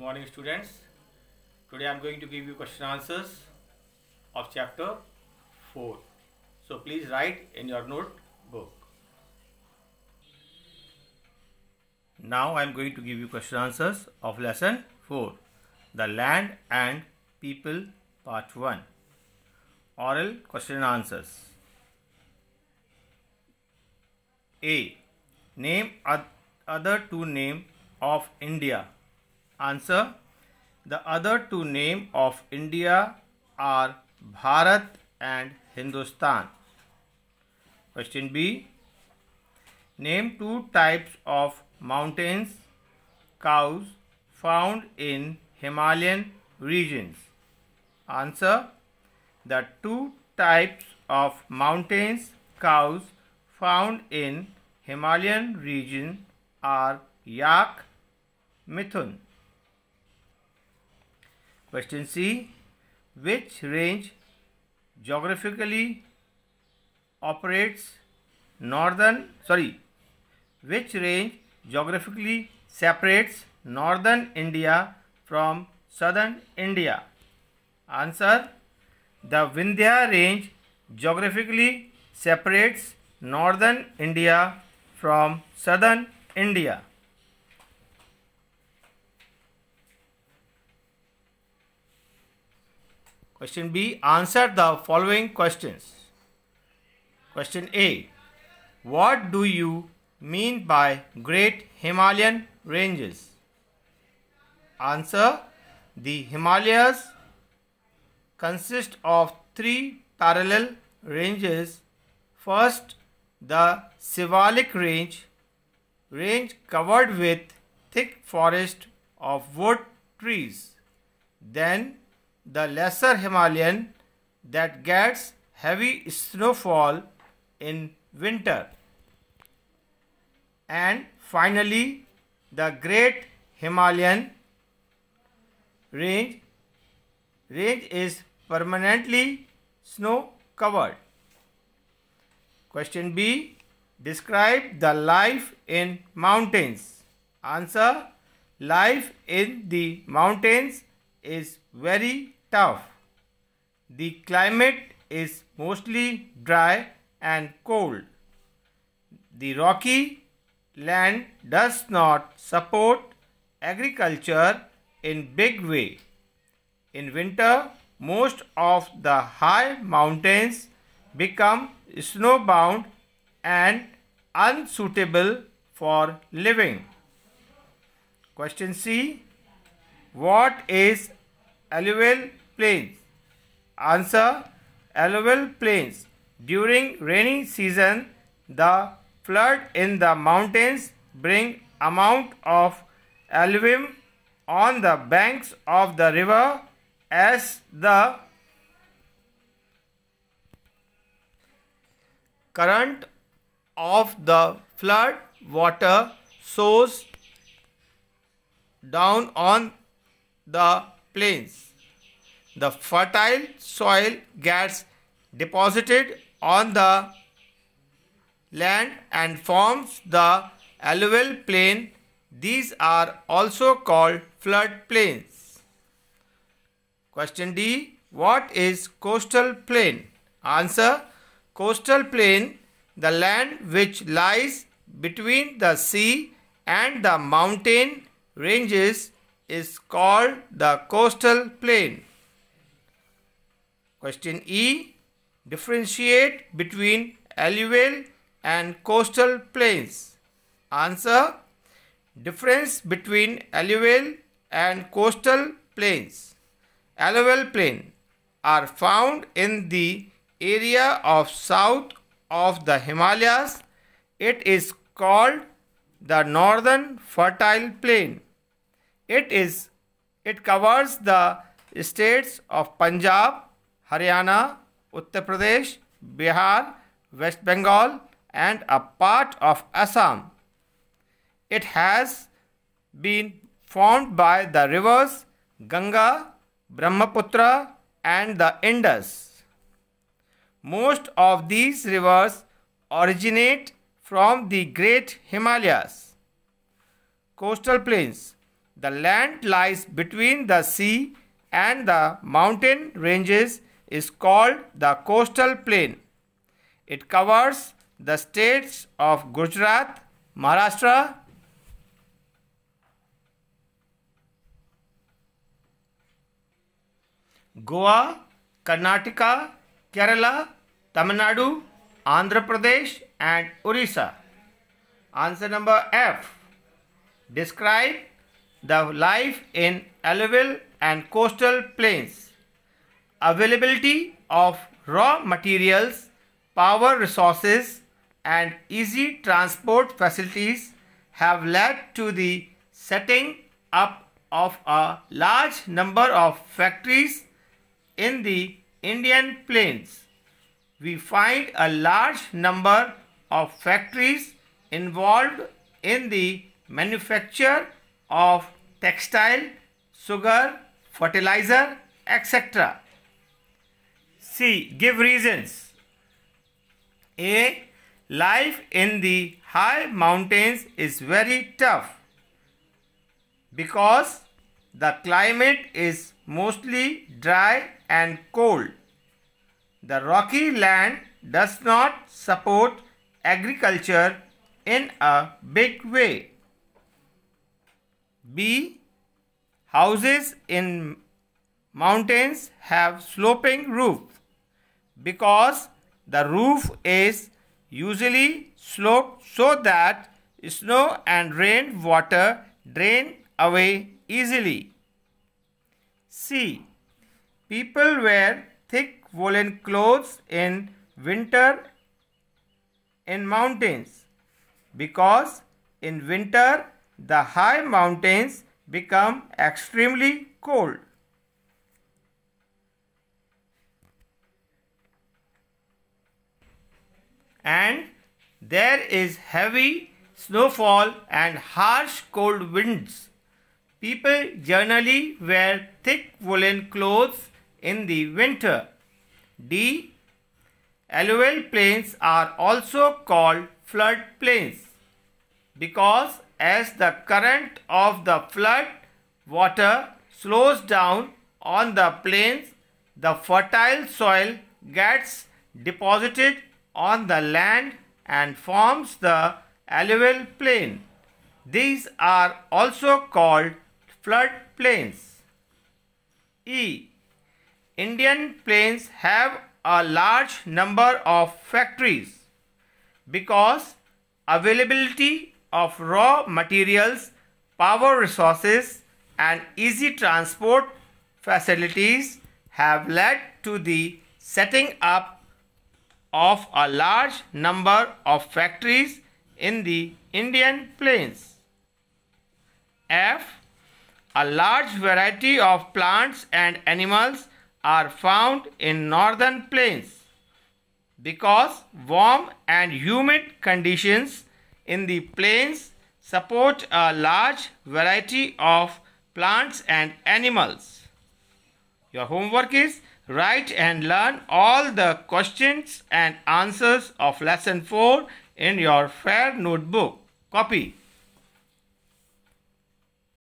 morning students today i'm going to give you question answers of chapter 4 so please write in your notebook now i'm going to give you question answers of lesson 4 the land and people part 1 oral question answers a name other two name of india Answer The other two names of India are Bharat and Hindustan. Question B Name two types of mountains, cows found in Himalayan regions. Answer The two types of mountains, cows found in Himalayan region are Yak, Mithun. Question C. Which range geographically operates northern, sorry, which range geographically separates northern India from southern India? Answer. The Vindhya range geographically separates northern India from southern India. Question B. Answer the following questions. Question A. What do you mean by Great Himalayan Ranges? Answer. The Himalayas consist of three parallel ranges. First, the Sivalik range, range covered with thick forest of wood trees. Then the lesser Himalayan that gets heavy snowfall in winter. And finally, the Great Himalayan range, range is permanently snow covered. Question B. Describe the life in mountains. Answer. Life in the mountains is very tough. The climate is mostly dry and cold. The rocky land does not support agriculture in big way. In winter, most of the high mountains become snowbound and unsuitable for living. Question C. What is alluvial plains. Answer Alluvial plains. During rainy season, the flood in the mountains bring amount of alluvium on the banks of the river as the current of the flood water source down on the plains the fertile soil gets deposited on the land and forms the alluvial plain. These are also called flood plains. Question D. What is coastal plain? Answer. Coastal plain, the land which lies between the sea and the mountain ranges is called the coastal plain. Question E. Differentiate between alluvial and coastal plains. Answer. Difference between alluvial and coastal plains. Alluvial plain are found in the area of south of the Himalayas. It is called the northern fertile plain. It is it covers the states of Punjab, Haryana, Uttar Pradesh, Bihar, West Bengal, and a part of Assam. It has been formed by the rivers Ganga, Brahmaputra, and the Indus. Most of these rivers originate from the Great Himalayas. Coastal plains. The land lies between the sea and the mountain ranges is called the coastal plain. It covers the states of Gujarat, Maharashtra, Goa, Karnataka, Kerala, Tamil Nadu, Andhra Pradesh and Orissa. Answer number F. Describe the life in alluvial and coastal plains availability of raw materials, power resources and easy transport facilities have led to the setting up of a large number of factories in the Indian plains. We find a large number of factories involved in the manufacture of textile, sugar, fertilizer, etc. C. Give reasons. A. Life in the high mountains is very tough because the climate is mostly dry and cold. The rocky land does not support agriculture in a big way. B. Houses in Mountains have sloping roof because the roof is usually sloped so that snow and rain water drain away easily. C. People wear thick woolen clothes in winter in mountains because in winter the high mountains become extremely cold. and there is heavy snowfall and harsh cold winds. People generally wear thick woolen clothes in the winter. D. Alluvial plains are also called flood plains because as the current of the flood water slows down on the plains, the fertile soil gets deposited on the land and forms the alluvial plain. These are also called flood plains. E. Indian plains have a large number of factories because availability of raw materials, power resources and easy transport facilities have led to the setting up of a large number of factories in the Indian plains. F. A large variety of plants and animals are found in northern plains because warm and humid conditions in the plains support a large variety of plants and animals. Your homework is Write and learn all the questions and answers of lesson 4 in your FAIR notebook. Copy.